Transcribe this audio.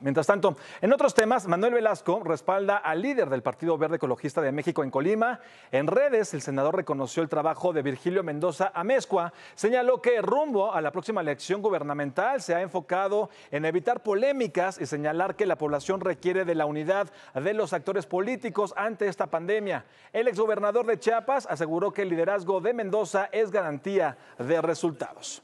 Mientras tanto, en otros temas, Manuel Velasco respalda al líder del Partido Verde Ecologista de México en Colima. En redes, el senador reconoció el trabajo de Virgilio Mendoza Amezcua. Señaló que rumbo a la próxima elección gubernamental se ha enfocado en evitar polémicas y señalar que la población requiere de la unidad de los actores políticos ante esta pandemia. El exgobernador de Chiapas aseguró que el liderazgo de Mendoza es garantía de resultados.